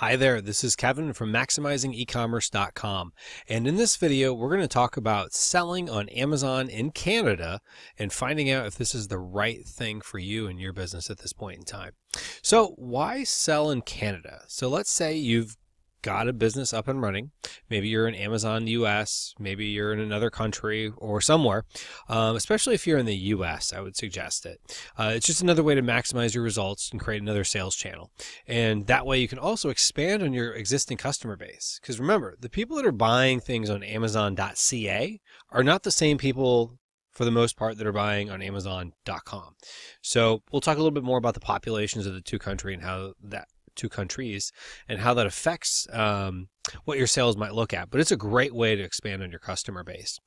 Hi there, this is Kevin from MaximizingEcommerce.com, and in this video, we're going to talk about selling on Amazon in Canada and finding out if this is the right thing for you and your business at this point in time. So, why sell in Canada? So, let's say you've got a business up and running. Maybe you're in Amazon US, maybe you're in another country or somewhere, um, especially if you're in the US, I would suggest it. Uh, it's just another way to maximize your results and create another sales channel. And that way you can also expand on your existing customer base. Because remember, the people that are buying things on Amazon.ca are not the same people for the most part that are buying on Amazon.com. So we'll talk a little bit more about the populations of the two country and how that two countries and how that affects um, what your sales might look at. But it's a great way to expand on your customer base.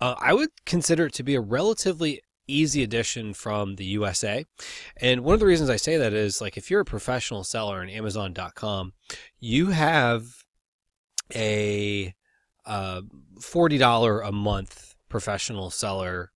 Uh, I would consider it to be a relatively easy addition from the USA. And one of the reasons I say that is like if you're a professional seller on Amazon.com, you have a uh, $40 a month professional seller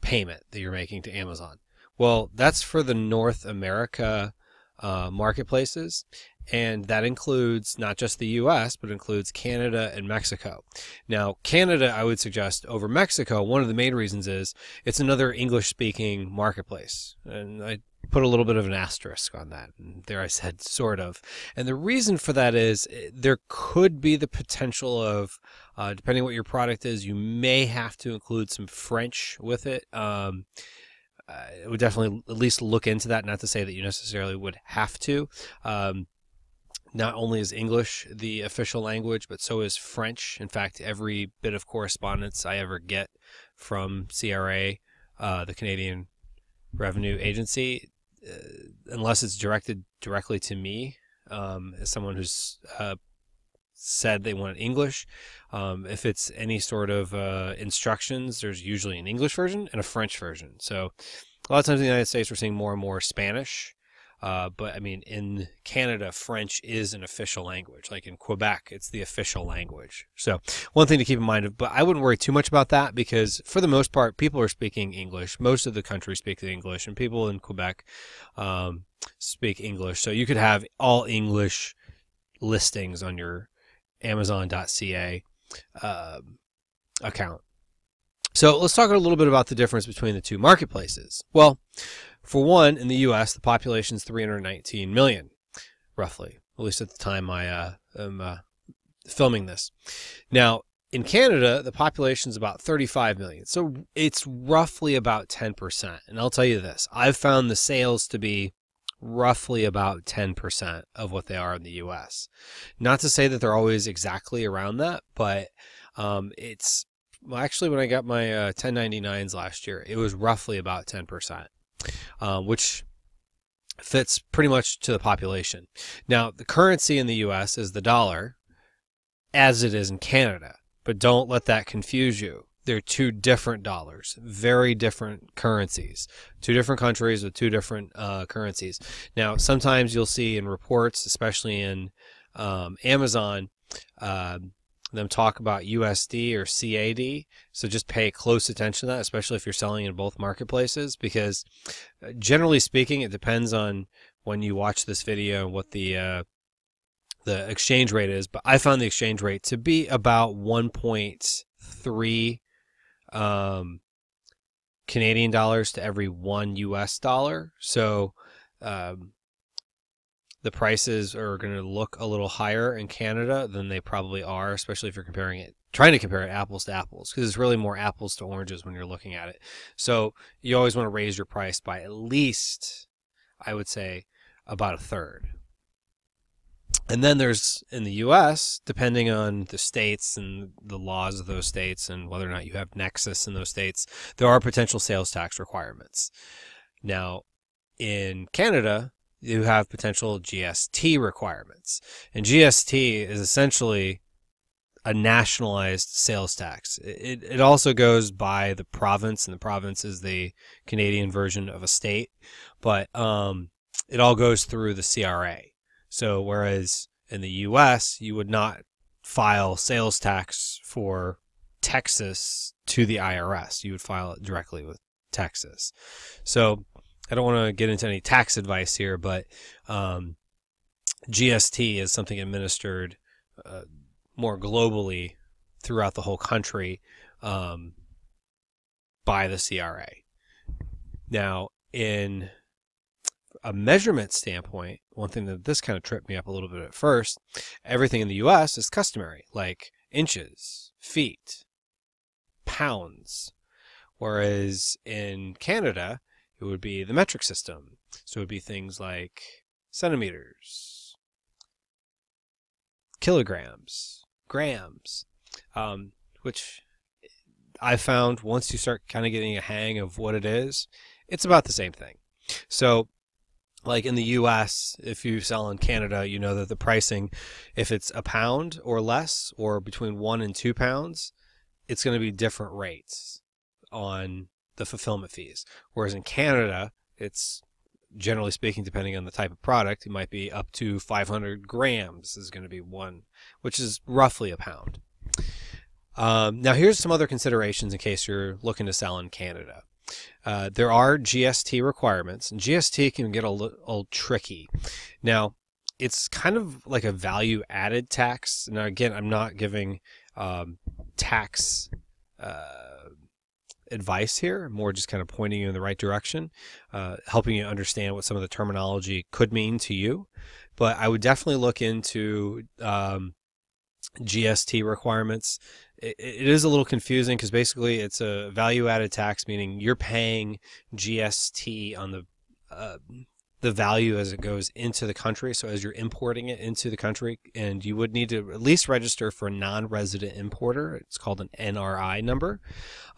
payment that you're making to Amazon. Well, that's for the North America uh, marketplaces. And that includes not just the US, but includes Canada and Mexico. Now, Canada, I would suggest over Mexico, one of the main reasons is it's another English speaking marketplace. And I put a little bit of an asterisk on that. And there I said sort of. And the reason for that is eh, there could be the potential of, uh, depending what your product is, you may have to include some French with it. Um, I would definitely at least look into that. Not to say that you necessarily would have to. Um, not only is English the official language, but so is French. In fact, every bit of correspondence I ever get from CRA, uh, the Canadian Revenue Agency, uh, unless it's directed directly to me um, as someone who's uh, said they wanted English. Um, if it's any sort of uh, instructions, there's usually an English version and a French version. So a lot of times in the United States, we're seeing more and more Spanish. Uh, but I mean, in Canada, French is an official language. Like in Quebec, it's the official language. So one thing to keep in mind, but I wouldn't worry too much about that because for the most part, people are speaking English. Most of the country speaks English, and people in Quebec um, speak English. So you could have all English listings on your Amazon.ca um, account. So let's talk a little bit about the difference between the two marketplaces. Well, for one, in the U.S., the population is 319 million, roughly, at least at the time I uh, am uh, filming this. Now, in Canada, the population is about 35 million, so it's roughly about 10%. And I'll tell you this: I've found the sales to be roughly about 10% of what they are in the US. Not to say that they're always exactly around that, but um, it's well, actually when I got my uh, 1099s last year, it was roughly about 10%, uh, which fits pretty much to the population. Now, the currency in the US is the dollar as it is in Canada, but don't let that confuse you they're two different dollars, very different currencies, two different countries with two different uh, currencies. Now, sometimes you'll see in reports, especially in um, Amazon, uh, them talk about USD or CAD. So just pay close attention to that, especially if you're selling in both marketplaces, because uh, generally speaking, it depends on when you watch this video and what the uh, the exchange rate is. But I found the exchange rate to be about one point three um, Canadian dollars to every one US dollar. So um, the prices are going to look a little higher in Canada than they probably are, especially if you're comparing it, trying to compare it apples to apples, because it's really more apples to oranges when you're looking at it. So you always want to raise your price by at least, I would say, about a third. And then there's in the US, depending on the states and the laws of those states and whether or not you have nexus in those states, there are potential sales tax requirements. Now, in Canada, you have potential GST requirements. And GST is essentially a nationalized sales tax. It, it also goes by the province, and the province is the Canadian version of a state, but um, it all goes through the CRA. So whereas in the US, you would not file sales tax for Texas to the IRS. You would file it directly with Texas. So I don't want to get into any tax advice here, but um, GST is something administered uh, more globally throughout the whole country um, by the CRA. Now, in a measurement standpoint, one thing that this kind of tripped me up a little bit at first, everything in the US is customary, like inches, feet, pounds. Whereas in Canada, it would be the metric system. So it would be things like centimeters, kilograms, grams, um, which I found once you start kind of getting a hang of what it is, it's about the same thing. So like in the US, if you sell in Canada, you know that the pricing, if it's a pound or less, or between one and two pounds, it's going to be different rates on the fulfillment fees. Whereas in Canada, it's generally speaking, depending on the type of product, it might be up to 500 grams is going to be one, which is roughly a pound. Um, now, here's some other considerations in case you're looking to sell in Canada. Uh, there are GST requirements, and GST can get a little tricky. Now, it's kind of like a value added tax. Now, again, I'm not giving um, tax uh, advice here, more just kind of pointing you in the right direction, uh, helping you understand what some of the terminology could mean to you. But I would definitely look into um, GST requirements. it, it is a little confusing because basically it's a value added tax, meaning you're paying GST on the uh, the value as it goes into the country. So as you're importing it into the country, and you would need to at least register for a non-resident importer. It's called an NRI number,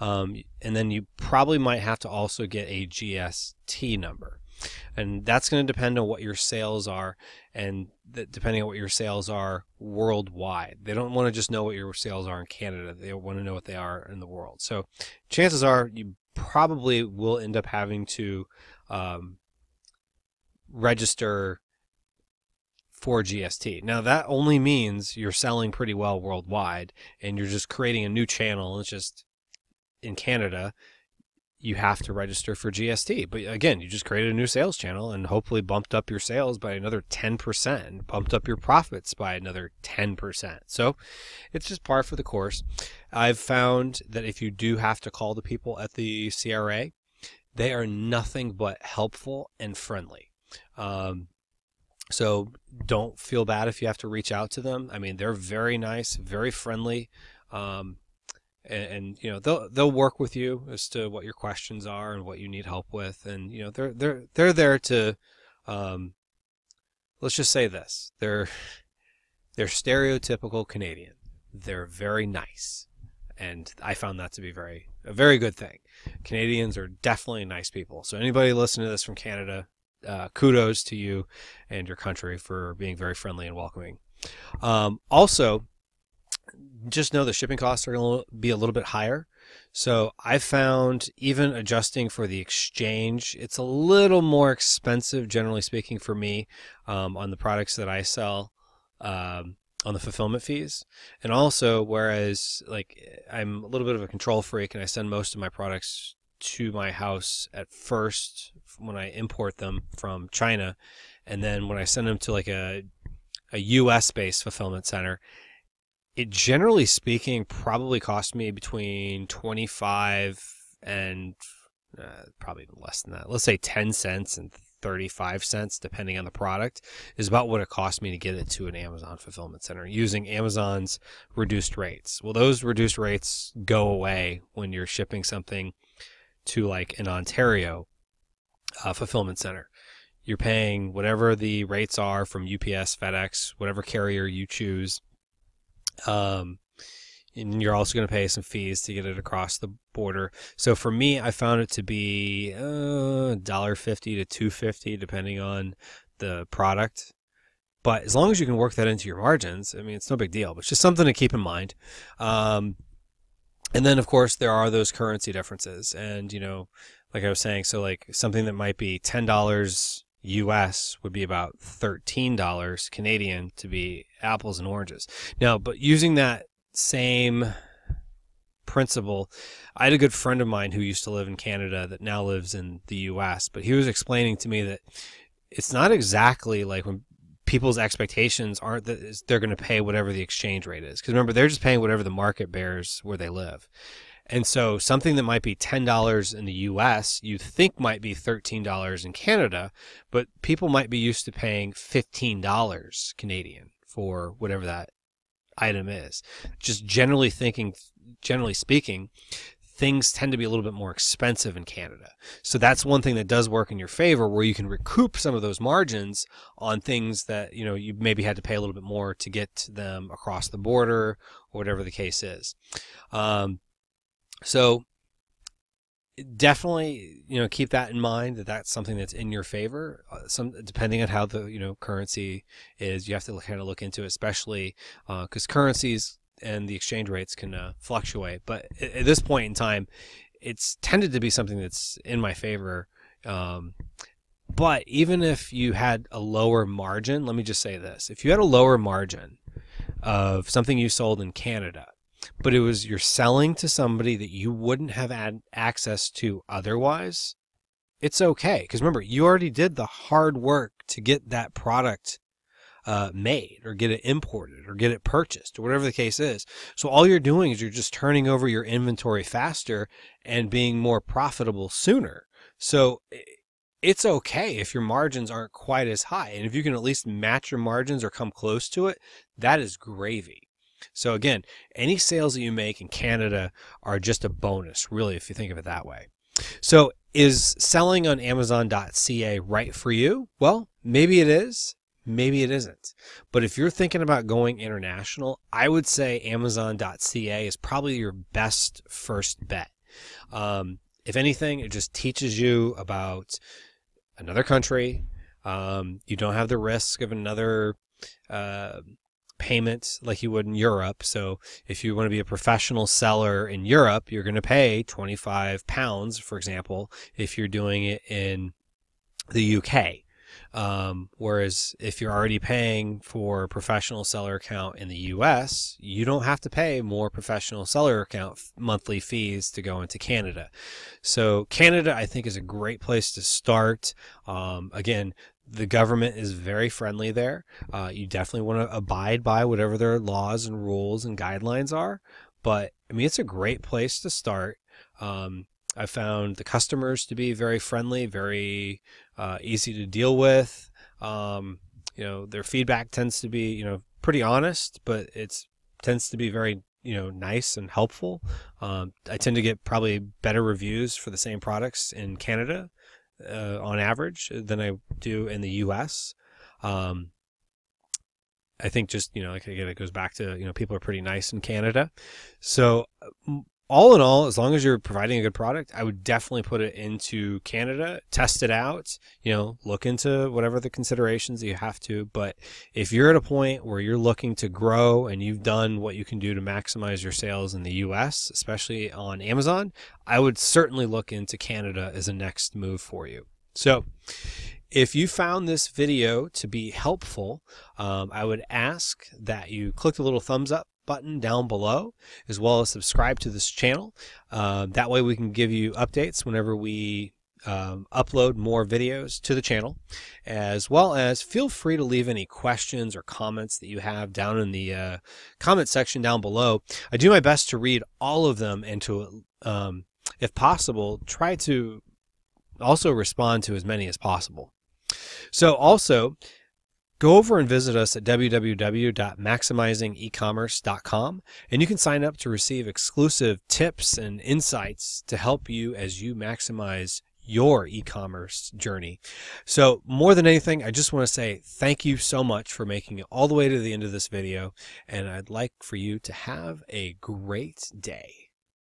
um, and then you probably might have to also get a GST number and that's going to depend on what your sales are and depending on what your sales are worldwide they don't want to just know what your sales are in canada they want to know what they are in the world so chances are you probably will end up having to um, register for GST. Now that only means you're selling pretty well worldwide and you're just creating a new channel. It's just in Canada you have to register for GST. But again, you just created a new sales channel and hopefully bumped up your sales by another 10%, bumped up your profits by another 10%. So it's just par for the course. I've found that if you do have to call the people at the CRA, they are nothing but helpful and friendly. Um, so don't feel bad if you have to reach out to them. I mean, they're very nice, very friendly. Um, and, and, you know they'll they'll work with you as to what your questions are and what you need help with and you know they're they're they're there to um, let's just say this they're they're stereotypical Canadian they're very nice and I found that to be very a very good thing Canadians are definitely nice people so anybody listening to this from Canada uh, kudos to you and your country for being very friendly and welcoming um, also just know the shipping costs are going to be a little bit higher. So I found even adjusting for the exchange, it's a little more expensive, generally speaking, for me um, on the products that I sell um, on the fulfillment fees. And also, whereas like I'm a little bit of a control freak and I send most of my products to my house at first when I import them from China, and then when I send them to like a a U.S. based fulfillment center, it generally speaking probably cost me between 25 and uh, probably less than that. Let's say 10 cents and 35 cents, depending on the product, is about what it cost me to get it to an Amazon fulfillment center using Amazon's reduced rates. Well, those reduced rates go away when you're shipping something to like an Ontario uh, fulfillment center. You're paying whatever the rates are from UPS, FedEx, whatever carrier you choose um, and you're also going to pay some fees to get it across the border. So for me, I found it to be uh, dollar uh, fifty to two fifty, depending on the product. But as long as you can work that into your margins, I mean, it's no big deal. But it's just something to keep in mind. Um, and then, of course, there are those currency differences, and you know, like I was saying, so like something that might be ten dollars US would be about $13 Canadian to be apples and oranges. Now, but using that same principle, I had a good friend of mine who used to live in Canada that now lives in the US, but he was explaining to me that it's not exactly like when people's expectations aren't that they're going to pay whatever the exchange rate is because remember they're just paying whatever the market bears where they live and so something that might be $10 in the US, you think might be $13 in Canada, but people might be used to paying $15 Canadian for whatever that item is. Just generally thinking, generally speaking, things tend to be a little bit more expensive in Canada. So that's one thing that does work in your favor where you can recoup some of those margins on things that, you know, you maybe had to pay a little bit more to get them across the border or whatever the case is. Um, so definitely, you know, keep that in mind that that's something that's in your favor. Uh, some depending on how the you know currency is, you have to kind of look into, it, especially because uh, currencies and the exchange rates can uh, fluctuate. But at this point in time, it's tended to be something that's in my favor. Um, but even if you had a lower margin, let me just say this: if you had a lower margin of something you sold in Canada but it was you're selling to somebody that you wouldn't have had access to otherwise, it's okay. Because remember, you already did the hard work to get that product uh, made or get it imported or get it purchased or whatever the case is. So all you're doing is you're just turning over your inventory faster and being more profitable sooner. So it's okay if your margins aren't quite as high. And if you can at least match your margins or come close to it, that is gravy. So again, any sales that you make in Canada are just a bonus, really, if you think of it that way. So is selling on Amazon.ca right for you? Well, maybe it is. Maybe it isn't. But if you're thinking about going international, I would say Amazon.ca is probably your best first bet. Um, if anything, it just teaches you about another country. Um, you don't have the risk of another uh, payments like you would in Europe. So if you want to be a professional seller in Europe, you're going to pay 25 pounds, for example, if you're doing it in the UK. Um, whereas if you're already paying for a professional seller account in the US, you don't have to pay more professional seller account monthly fees to go into Canada. So Canada, I think, is a great place to start. Um, again, the government is very friendly there. Uh, you definitely want to abide by whatever their laws and rules and guidelines are. But I mean, it's a great place to start. Um, I found the customers to be very friendly, very uh, easy to deal with. Um, you know, their feedback tends to be, you know, pretty honest, but it's tends to be very, you know, nice and helpful. Um, I tend to get probably better reviews for the same products in Canada uh, on average than I do in the U.S. Um, I think just you know like again it goes back to you know people are pretty nice in Canada, so all in all, as long as you're providing a good product, I would definitely put it into Canada, test it out, you know, look into whatever the considerations that you have to. But if you're at a point where you're looking to grow and you've done what you can do to maximize your sales in the US, especially on Amazon, I would certainly look into Canada as a next move for you. So, if you found this video to be helpful, um, I would ask that you click the little thumbs up button down below, as well as subscribe to this channel. Uh, that way we can give you updates whenever we um, upload more videos to the channel, as well as feel free to leave any questions or comments that you have down in the uh, comment section down below. I do my best to read all of them and to, um, if possible, try to also respond to as many as possible. So also, go over and visit us at www.maximizingecommerce.com and you can sign up to receive exclusive tips and insights to help you as you maximize your e-commerce journey. So more than anything, I just want to say thank you so much for making it all the way to the end of this video and I'd like for you to have a great day.